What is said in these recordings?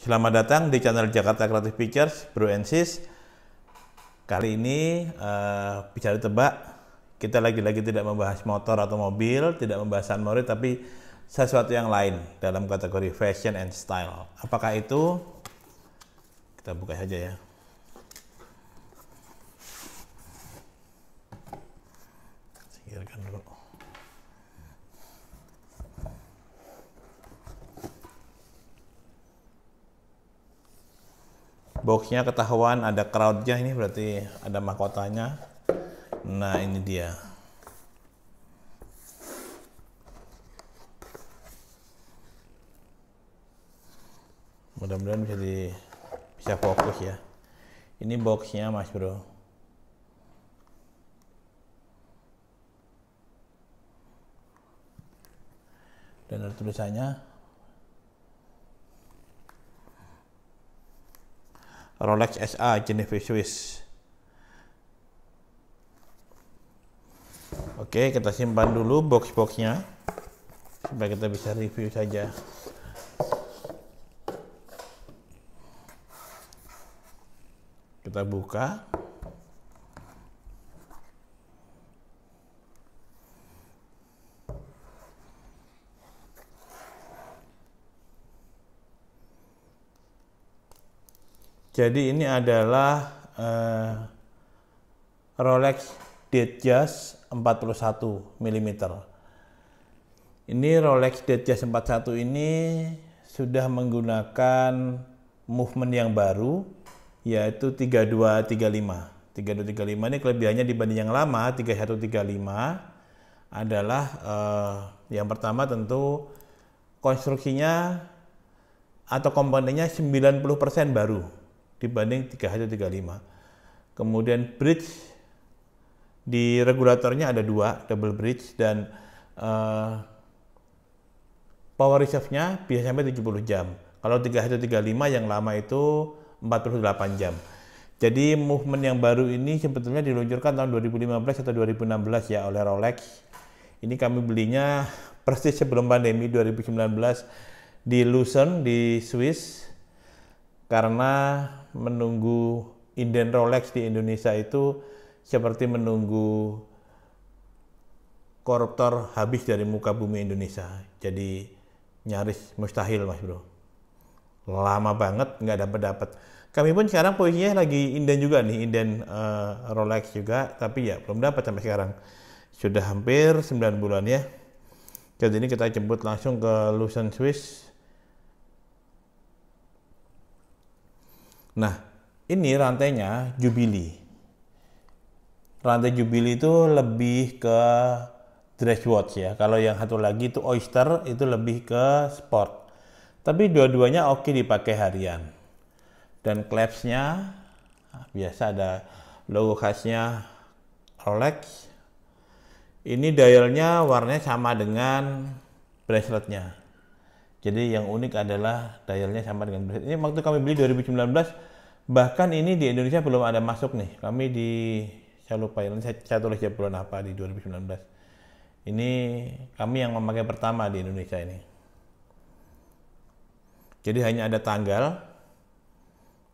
Selamat datang di channel Jakarta Creative Pictures, Bro and Kali ini uh, bicara tebak, kita lagi-lagi tidak membahas motor atau mobil, tidak membahas sunmori, tapi sesuatu yang lain dalam kategori fashion and style. Apakah itu? Kita buka saja ya. boxnya ketahuan ada crowdnya ini berarti ada mahkotanya nah ini dia mudah-mudahan bisa di bisa fokus ya ini boxnya mas bro dan ada tulisannya Rolex SA Geneva Swiss oke kita simpan dulu box-boxnya supaya kita bisa review saja kita buka Jadi ini adalah uh, Rolex Datejust 41 mm. Ini Rolex Datejust 41 ini sudah menggunakan movement yang baru yaitu 3235. 3235 ini kelebihannya dibanding yang lama 3135 adalah eh, yang pertama tentu konstruksinya atau komponennya 90% baru dibanding 3135. Kemudian bridge di regulatornya ada dua double bridge dan uh, power reserve-nya bisa sampai 70 jam. Kalau 3135 yang lama itu 48 jam. Jadi movement yang baru ini sebetulnya diluncurkan tahun 2015 atau 2016 ya oleh Rolex. Ini kami belinya persis sebelum pandemi 2019 di Lucerne di Swiss karena menunggu inden Rolex di Indonesia itu seperti menunggu koruptor habis dari muka bumi Indonesia. Jadi nyaris mustahil mas bro. Lama banget nggak dapat dapat. Kami pun sekarang posisinya lagi inden juga nih, inden uh, eh, Rolex juga, tapi ya belum dapat sampai sekarang. Sudah hampir 9 bulan ya. Jadi ini kita jemput langsung ke Lucent Swiss Nah, ini rantainya jubilee Rantai jubilee itu lebih ke dress watch ya. Kalau yang satu lagi itu oyster itu lebih ke sport. Tapi dua-duanya oke dipakai harian. Dan clapsnya biasa ada logo khasnya Rolex. Ini dialnya warnanya sama dengan braceletnya. Jadi yang unik adalah dialnya sama dengan bracelet. Ini waktu kami beli 2019 bahkan ini di Indonesia belum ada masuk nih kami di saya lupa ya saya, saya tulis ya bulan apa di 2019 ini kami yang memakai pertama di Indonesia ini jadi hanya ada tanggal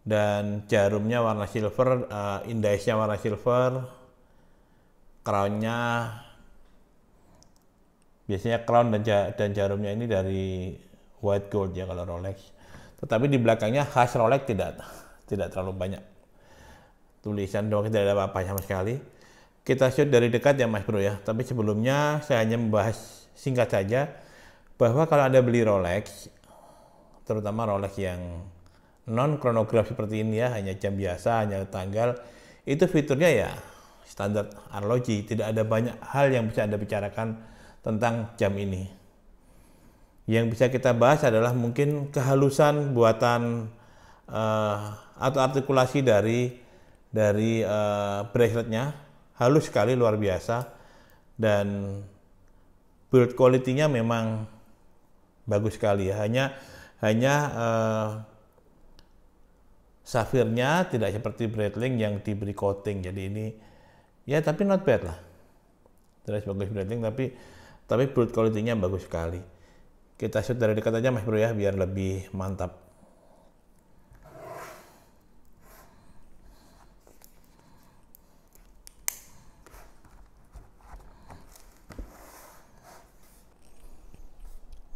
dan jarumnya warna silver uh, eh, indahnya warna silver crownnya biasanya crown dan, ja, dan jarumnya ini dari white gold ya kalau Rolex tetapi di belakangnya khas Rolex tidak tidak terlalu banyak tulisan doang tidak ada apa-apa sama sekali kita shoot dari dekat ya mas bro ya tapi sebelumnya saya hanya membahas singkat saja bahwa kalau anda beli Rolex terutama Rolex yang non kronograf seperti ini ya hanya jam biasa hanya tanggal itu fiturnya ya standar arloji tidak ada banyak hal yang bisa anda bicarakan tentang jam ini yang bisa kita bahas adalah mungkin kehalusan buatan uh, atau artikulasi dari dari uh, braceletnya halus sekali luar biasa dan build quality-nya memang bagus sekali ya. Hanya hanya uh, safirnya tidak seperti bracelet yang diberi coating. Jadi ini ya tapi not bad lah. terus bagus bracelet tapi tapi build quality-nya bagus sekali. Kita shoot dari dekat aja Mas Bro ya biar lebih mantap.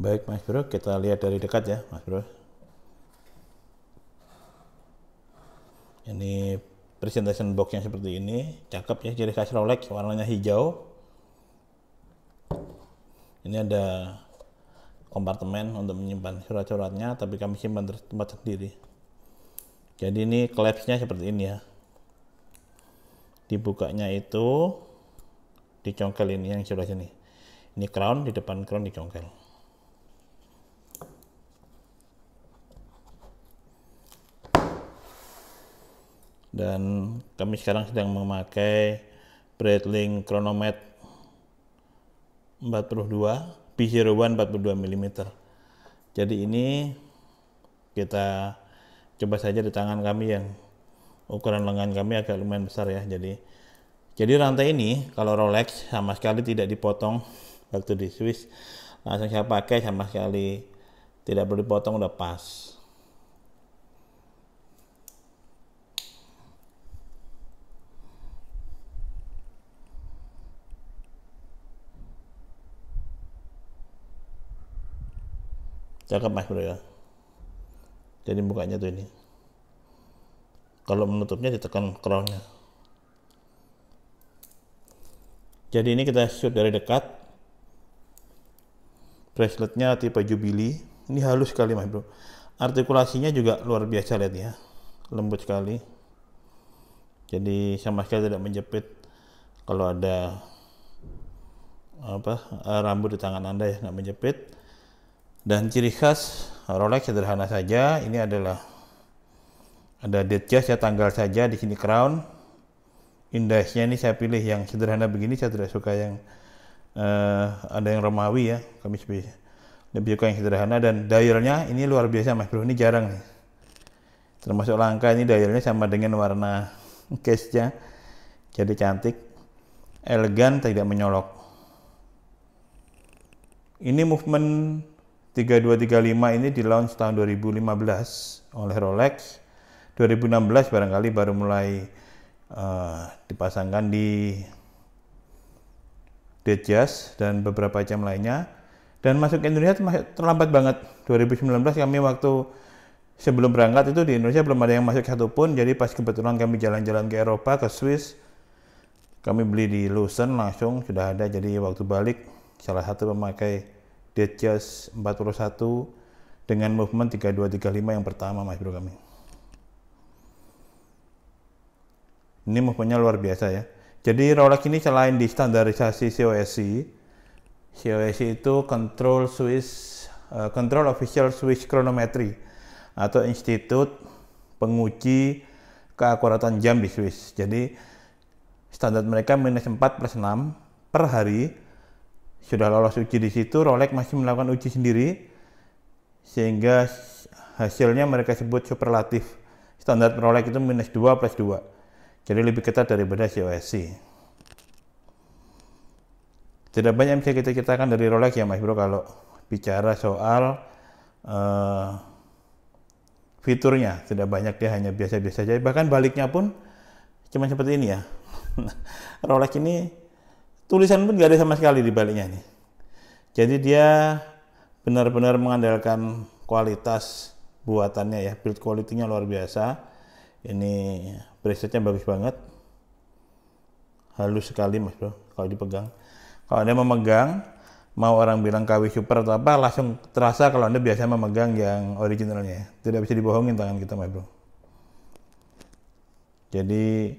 Baik Mas Bro, kita lihat dari dekat ya Mas Bro. Ini presentation boxnya seperti ini, cakep ya ciri khas Rolex, warnanya hijau. Ini ada kompartemen untuk menyimpan surat-suratnya, tapi kami simpan di tempat sendiri. Jadi ini collapse-nya seperti ini ya. Dibukanya itu dicongkel ini yang sudah sini. Ini crown, di depan crown dicongkel. dan kami sekarang sedang memakai Breitling Chronomet 42 P01 42 mm jadi ini kita coba saja di tangan kami yang ukuran lengan kami agak lumayan besar ya jadi jadi rantai ini kalau Rolex sama sekali tidak dipotong waktu di Swiss langsung saya pakai sama sekali tidak perlu dipotong udah pas cakep mas bro ya jadi bukanya tuh ini kalau menutupnya ditekan crownnya jadi ini kita shoot dari dekat braceletnya tipe Jubilee ini halus sekali mas bro artikulasinya juga luar biasa lihat ya lembut sekali jadi sama sekali tidak menjepit kalau ada apa eh, rambut di tangan anda ya nggak menjepit dan ciri khas Rolex sederhana saja, ini adalah ada date just ya tanggal saja di sini crown. Indexnya ini saya pilih yang sederhana begini, saya tidak suka yang uh, ada yang Romawi ya, kami lebih suka yang sederhana dan dialnya ini luar biasa Mas Bro, ini jarang nih. Termasuk langka ini dialnya sama dengan warna case-nya. Jadi cantik, elegan, tidak menyolok. Ini movement 3235 ini di launch tahun 2015 oleh Rolex. 2016 barangkali baru mulai uh, dipasangkan di Datejust dan beberapa jam lainnya. Dan masuk ke Indonesia terlambat banget. 2019 kami waktu sebelum berangkat itu di Indonesia belum ada yang masuk satupun. Jadi pas kebetulan kami jalan-jalan ke Eropa, ke Swiss, kami beli di Lucerne langsung sudah ada. Jadi waktu balik salah satu pemakai dead just 41 dengan movement 3235 yang pertama mas bro kami ini movementnya luar biasa ya jadi Rolex ini selain di standarisasi COSC COSC itu Control Swiss uh, Control Official Swiss Chronometry atau Institut Penguji Keakuratan Jam di Swiss jadi standar mereka minus 4 plus 6 per hari sudah lolos uji di situ, Rolex masih melakukan uji sendiri sehingga hasilnya mereka sebut superlatif. Standar Rolex itu minus 2 plus 2. Jadi lebih ketat daripada COSC. Tidak banyak yang bisa kita ceritakan dari Rolex ya Mas Bro kalau bicara soal uh, fiturnya. Tidak banyak dia hanya biasa-biasa saja. Bahkan baliknya pun cuma seperti ini ya. Rolex ini tulisan pun nggak ada sama sekali di baliknya nih. Jadi dia benar-benar mengandalkan kualitas buatannya ya, build quality-nya luar biasa. Ini presetnya bagus banget. Halus sekali mas bro, kalau dipegang. Kalau anda memegang, mau orang bilang KW Super atau apa, langsung terasa kalau anda biasa memegang yang originalnya. Tidak bisa dibohongin tangan kita mas bro. Jadi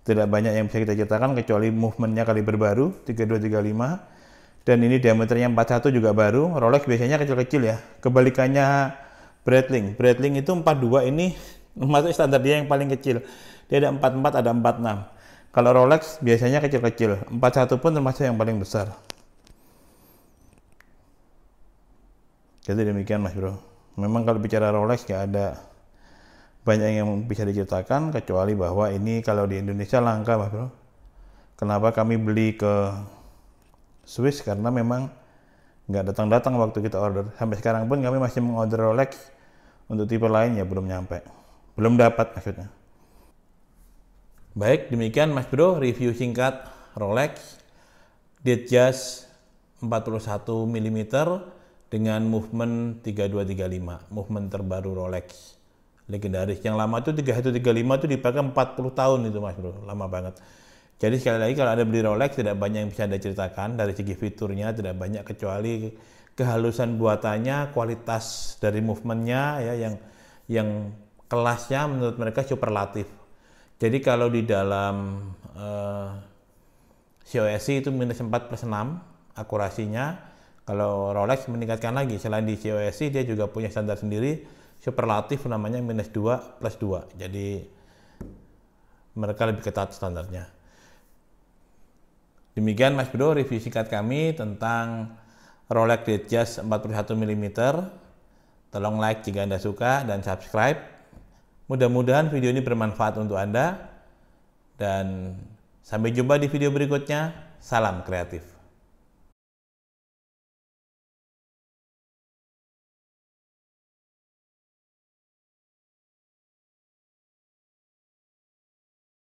tidak banyak yang bisa kita ceritakan kecuali movementnya kali berbaru 3235 dan ini diameternya 41 juga baru. Rolex biasanya kecil-kecil ya. Kebalikannya Breitling. Breitling itu 42 ini masuk standar dia yang paling kecil. Dia ada 44 ada 46. Kalau Rolex biasanya kecil-kecil. 41 pun termasuk yang paling besar. Jadi demikian Mas Bro. Memang kalau bicara Rolex gak ada banyak yang bisa diceritakan kecuali bahwa ini kalau di Indonesia langka mas Bro. Kenapa kami beli ke Swiss karena memang nggak datang-datang waktu kita order. Sampai sekarang pun kami masih mengorder Rolex untuk tipe lain ya belum nyampe. Belum dapat maksudnya. Baik, demikian Mas Bro review singkat Rolex Datejust 41 mm dengan movement 3235, movement terbaru Rolex legendaris. Yang lama itu 3135 itu dipakai 40 tahun itu Mas Bro, lama banget. Jadi sekali lagi kalau Anda beli Rolex tidak banyak yang bisa Anda ceritakan dari segi fiturnya tidak banyak kecuali kehalusan buatannya, kualitas dari movementnya ya yang yang kelasnya menurut mereka superlatif. Jadi kalau di dalam uh, eh, COSC itu minus 4 plus 6 akurasinya. Kalau Rolex meningkatkan lagi, selain di COSC dia juga punya standar sendiri superlatif namanya minus 2 plus 2. Jadi mereka lebih ketat standarnya. Demikian Mas Bro review singkat kami tentang Rolex Datejust 41 mm. Tolong like jika Anda suka dan subscribe. Mudah-mudahan video ini bermanfaat untuk Anda. Dan sampai jumpa di video berikutnya. Salam kreatif.